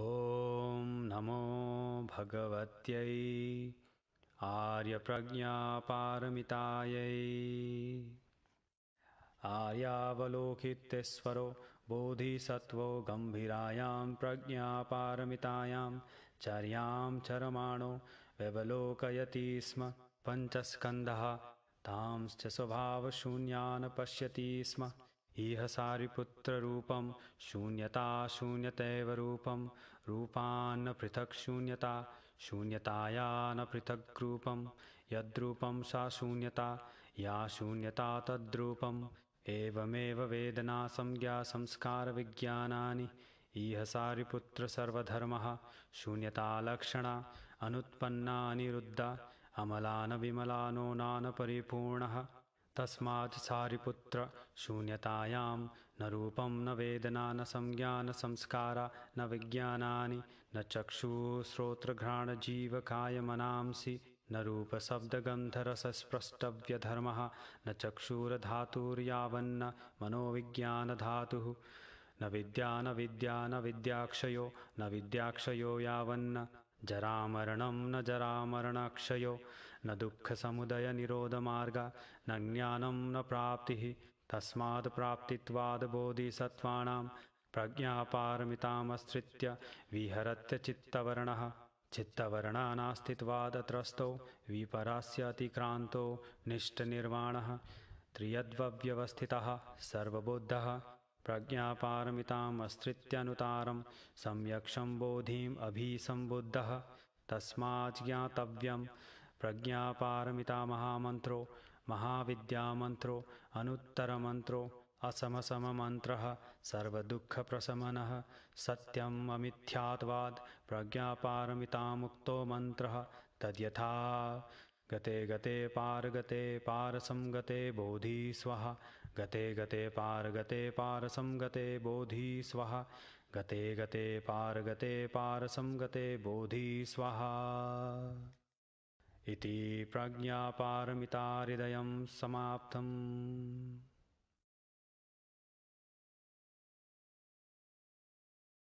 ॐ नमो भगवत्यै आर्यप्रज्ञापारमितायै आर्यावलोकितेश्वरो बोधिसत्त्वो गम्भीरायां प्रज्ञापारमितायां चर्यां चरमाणो व्यवलोकयति स्म पञ्चस्कन्धः तांश्च स्वभावशून्यान् पश्यति स्म इह सारिपुत्ररूपं शून्यता शून्यतैव रूपं रूपान्न पृथक् शून्यता शून्यताया न पृथग्रूपं यद्रूपं सा शून्यता या शून्यता तद्रूपम् एवमेव वेदना संज्ञा संस्कारविज्ञानानि इह सारिपुत्रसर्वधर्मः शून्यतालक्षणा अनुत्पन्ना अनिरुद्धा अमलानविमलानो नानपरिपूर्णः तस्मात् सारिपुत्र शून्यतायां न रूपं न वेदना न संज्ञा न विज्ञानानि न चक्षुश्रोत्रघ्राणजीवकायमनांसि न रूपशब्दगन्धरसस्पृष्टव्यधर्मः न चक्षुरधातुर्यावन्न मनोविज्ञानधातुः न विद्या न विद्याक्षयो यावन्न जरामरणं न जरामरणाक्षयो न दुःखसमुदयनिरोधमार्ग न ज्ञानं न प्राप्तिः तस्मात्प्राप्तित्वाद्बोधिसत्त्वानां प्रज्ञापारमितामश्रित्य विहरत्यचित्तवर्णः चित्तवर्णः चित्तवर्णानास्तित्वादत्रस्तौ विपरास्य अतिक्रान्तौ निष्ठनिर्वाणः त्रियद्वव्यवस्थितः सर्वबुद्धः प्रज्ञापारमितामश्रित्यनुतारं सम्यक् सम्बोधिम् अभिसम्बुद्धः तस्माज्ज्ञातव्यं प्रज्ञापारमितामहामन्त्रो महाविद्यामन्त्रो अनुत्तरमन्त्रो असमसममन्त्रः सर्वदुःखप्रशमनः सत्यम् अमिथ्यात्वात् प्रज्ञापारमितामुक्तो मन्त्रः तद्यथा गते गते पारगते पारसंगते बोधि स्वाहा गते गते पारगते पारसंगते बोधि स्वाहा गते गते पारगते पारसंगते बोधि स्वाहा इति प्रज्ञापारमिता हृदयं समाप्तम्